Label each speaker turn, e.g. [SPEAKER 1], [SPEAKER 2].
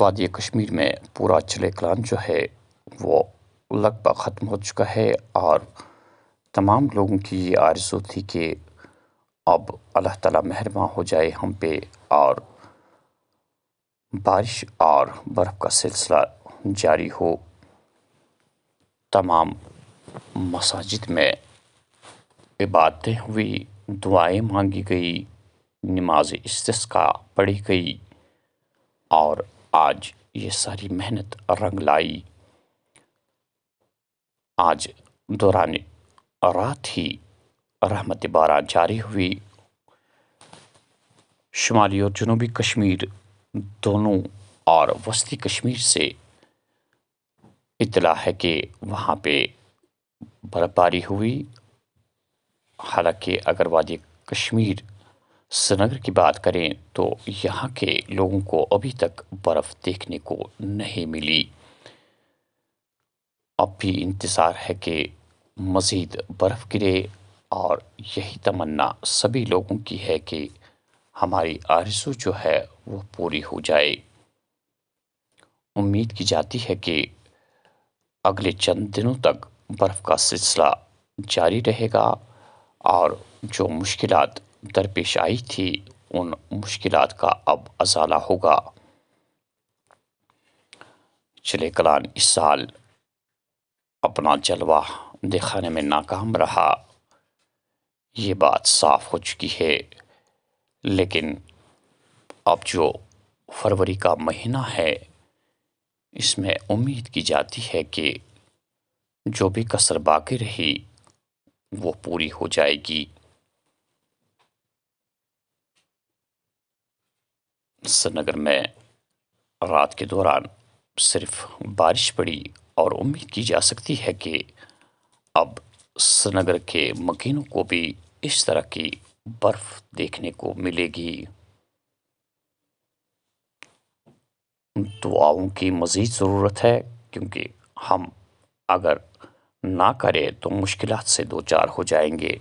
[SPEAKER 1] वादी कश्मीर में पूरा क्लान जो है वो लगभग ख़त्म हो चुका है और तमाम लोगों की ये आरज़ू थी कि अब अल्लाह ताला मेहरबान हो जाए हम पे और बारिश और बर्फ़ का सिलसिला जारी हो तमाम मसाजिद में इबादतें हुई दुआएं मांगी गई नमाज इसका पढ़ी गई और आज ये सारी मेहनत रंग लाई आज दौरान रात ही रहमत बारा जारी हुई शुमाली और जनूबी कश्मीर दोनों और वस्ती कश्मीर से इतला है कि वहाँ पे बर्फबारी हुई हालांकि अगर वादी कश्मीर श्रीनगर की बात करें तो यहाँ के लोगों को अभी तक बर्फ़ देखने को नहीं मिली अब भी इंतज़ार है कि मज़ीद बर्फ़ गिरे और यही तमन्ना सभी लोगों की है कि हमारी आरजू जो है वो पूरी हो जाए उम्मीद की जाती है कि अगले चंद दिनों तक बर्फ़ का सिलसिला जारी रहेगा और जो मुश्किलात दरपेश आई थी उन मुश्किल का अब अजाला होगा चले कलान इस साल अपना जलवा दिखाने में नाकाम रहा ये बात साफ हो चुकी है लेकिन अब जो फरवरी का महीना है इसमें उम्मीद की जाती है कि जो भी कसर बाकी रही वो पूरी हो जाएगी श्रीनगर में रात के दौरान सिर्फ बारिश पड़ी और उम्मीद की जा सकती है कि अब श्रीनगर के मकीनों को भी इस तरह की बर्फ देखने को मिलेगी दुआओं की मज़ीद ज़रूरत है क्योंकि हम अगर ना करें तो मुश्किल से दो चार हो जाएंगे